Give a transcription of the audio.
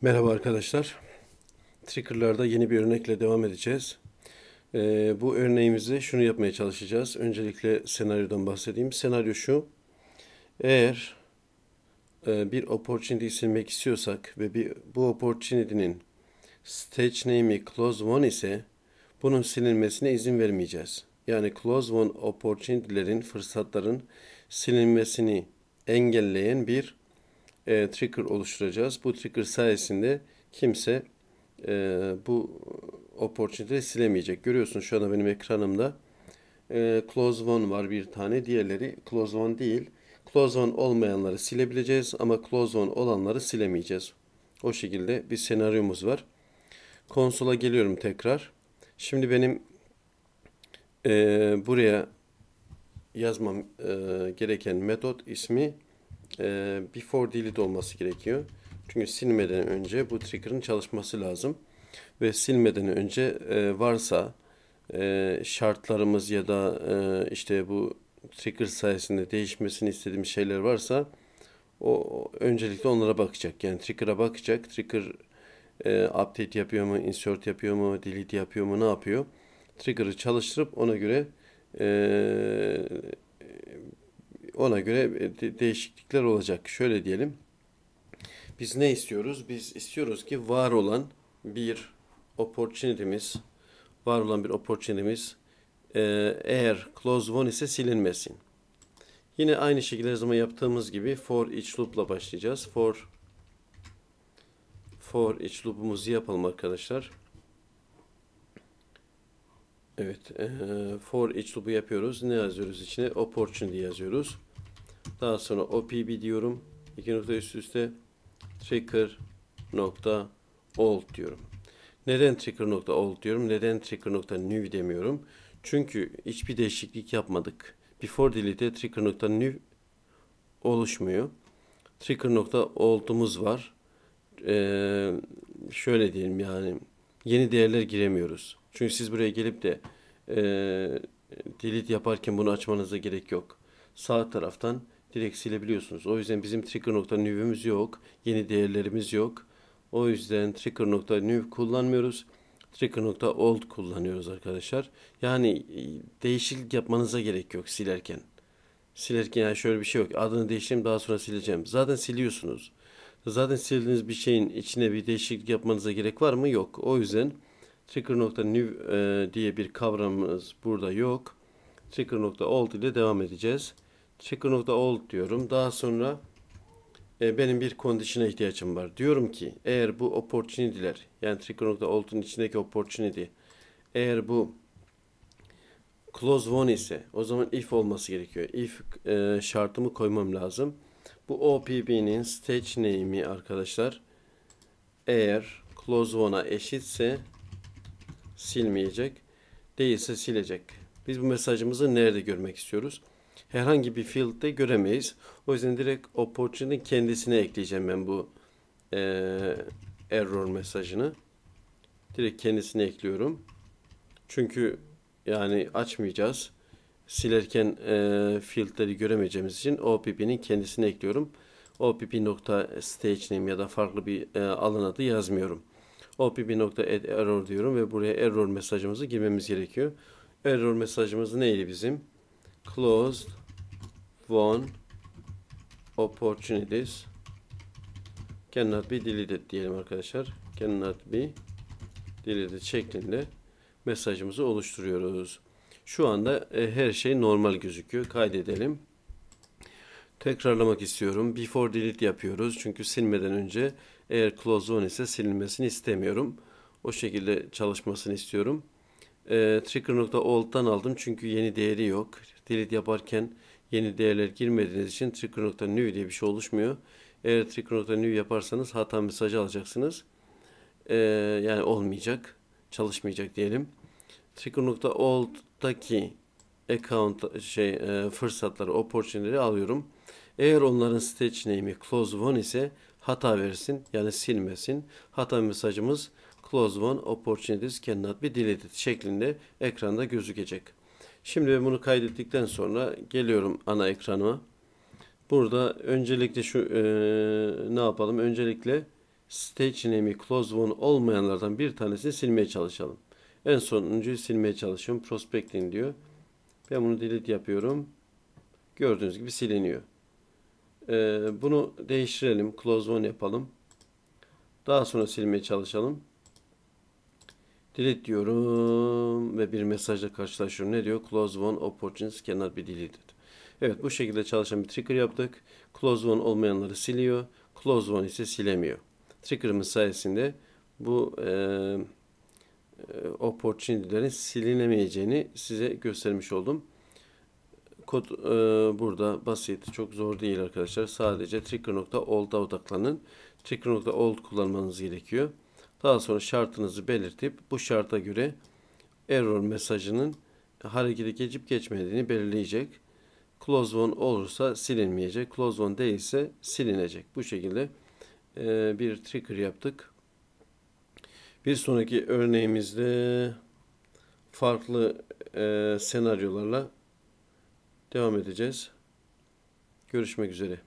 Merhaba arkadaşlar. Trigger'larda yeni bir örnekle devam edeceğiz. Ee, bu örneğimizde şunu yapmaya çalışacağız. Öncelikle senaryodan bahsedeyim. Senaryo şu. Eğer e, bir opportunity'yi silmek istiyorsak ve bir, bu opportunity'nin stage name'i close one ise bunun silinmesine izin vermeyeceğiz. Yani close one opportunity'lerin, fırsatların silinmesini engelleyen bir e, trigger oluşturacağız. Bu trigger sayesinde kimse e, bu opportunity silemeyecek. Görüyorsunuz şu anda benim ekranımda e, close one var bir tane. Diğerleri close one değil. Close one olmayanları silebileceğiz ama close one olanları silemeyeceğiz. O şekilde bir senaryomuz var. Konsola geliyorum tekrar. Şimdi benim e, buraya yazmam e, gereken metot ismi e, ee, before delete olması gerekiyor. Çünkü silmeden önce bu trigger'ın çalışması lazım. Ve silmeden önce e, varsa e, şartlarımız ya da e, işte bu trigger sayesinde değişmesini istediğimiz şeyler varsa o öncelikle onlara bakacak. Yani trigger'a bakacak. Trigger e, update yapıyor mu, insert yapıyor mu, delete yapıyor mu, ne yapıyor? Trigger'ı çalıştırıp ona göre e, ona göre e, değişiklikler olacak. Şöyle diyelim. Biz ne istiyoruz? Biz istiyoruz ki var olan bir opportunity'miz, var olan bir opportunity'miz e, eğer close one ise silinmesin. Yine aynı şekilde zaman yaptığımız gibi for each loopla başlayacağız. For for each loop'umuzu yapalım arkadaşlar. Evet. E, for each loop'u yapıyoruz. Ne yazıyoruz içine? Opportunity yazıyoruz. Daha sonra OPB diyorum. İki nokta üst üste trigger nokta old diyorum. Neden trigger nokta old diyorum? Neden trigger nokta new demiyorum? Çünkü hiçbir değişiklik yapmadık. Before delete'e trigger nokta new oluşmuyor. Trigger nokta old'umuz var. Ee, şöyle diyelim yani yeni değerler giremiyoruz. Çünkü siz buraya gelip de e, delete yaparken bunu açmanıza gerek yok. Sağ taraftan direkt silebiliyorsunuz. O yüzden bizim trigger nokta trigger.new'ümüz yok. Yeni değerlerimiz yok. O yüzden trigger nokta new kullanmıyoruz. trigger nokta old kullanıyoruz arkadaşlar. Yani e, değişiklik yapmanıza gerek yok silerken. Silerken yani şöyle bir şey yok. Adını değiştireyim daha sonra sileceğim. Zaten siliyorsunuz. Zaten sildiğiniz bir şeyin içine bir değişiklik yapmanıza gerek var mı? Yok. O yüzden trigger nokta new e, diye bir kavramımız burada yok. Trigger nokta old ile devam edeceğiz. Chicken old diyorum. Daha sonra e, benim bir condition'a ihtiyacım var. Diyorum ki eğer bu opportunity'ler yani Trick.alt'un içindeki opportunity eğer bu close one ise o zaman if olması gerekiyor. If e, şartımı koymam lazım. Bu OPB'nin stage name'i arkadaşlar eğer close one'a eşitse silmeyecek. Değilse silecek. Biz bu mesajımızı nerede görmek istiyoruz? herhangi bir field'de göremeyiz. O yüzden direkt opportunity kendisine ekleyeceğim ben bu e, error mesajını. Direkt kendisine ekliyorum. Çünkü yani açmayacağız. Silerken e, field'leri göremeyeceğimiz için OPP'nin kendisine ekliyorum. OPP.stage name ya da farklı bir e, alan adı yazmıyorum. OPP.error diyorum ve buraya error mesajımızı girmemiz gerekiyor. Error mesajımız neydi bizim? Closed one opportunities cannot be deleted diyelim arkadaşlar. Cannot be deleted şeklinde mesajımızı oluşturuyoruz. Şu anda e, her şey normal gözüküyor. Kaydedelim. Tekrarlamak istiyorum. Before delete yapıyoruz. Çünkü silmeden önce eğer close on ise silinmesini istemiyorum. O şekilde çalışmasını istiyorum. E, Trigger.alt'tan aldım çünkü yeni değeri yok. Delete yaparken yeni değerler girmediğiniz için trigger.new diye bir şey oluşmuyor. Eğer trigger.new yaparsanız hata mesajı alacaksınız. Ee, yani olmayacak, çalışmayacak diyelim. Trigger.old'daki account şey e, fırsatları, opportunity'leri alıyorum. Eğer onların stage name'i close one ise hata versin yani silmesin. Hata mesajımız close one opportunities cannot be deleted şeklinde ekranda gözükecek. Şimdi bunu kaydettikten sonra geliyorum ana ekranıma. Burada öncelikle şu e, ne yapalım? Öncelikle stage name'i close one olmayanlardan bir tanesini silmeye çalışalım. En sonuncuyu silmeye çalışıyorum. Prospecting diyor. Ben bunu delete yapıyorum. Gördüğünüz gibi siliniyor. Ee, bunu değiştirelim. Close one yapalım. Daha sonra silmeye çalışalım. Delete diyorum ve bir mesajla karşılaşıyorum. Ne diyor? Close one opportunities cannot be deleted. Evet bu şekilde çalışan bir trigger yaptık. Close one olmayanları siliyor. Close one ise silemiyor. Trigger'ımız sayesinde bu e, e, opportunity'lerin silinemeyeceğini size göstermiş oldum. Kod e, burada basit, çok zor değil arkadaşlar. Sadece trigger.alt'a odaklanın. Trigger.alt kullanmanız gerekiyor. Daha sonra şartınızı belirtip bu şarta göre error mesajının harekete geçip geçmediğini belirleyecek. Close one olursa silinmeyecek. Close one değilse silinecek. Bu şekilde e, bir trigger yaptık. Bir sonraki örneğimizde farklı e, senaryolarla devam edeceğiz. Görüşmek üzere.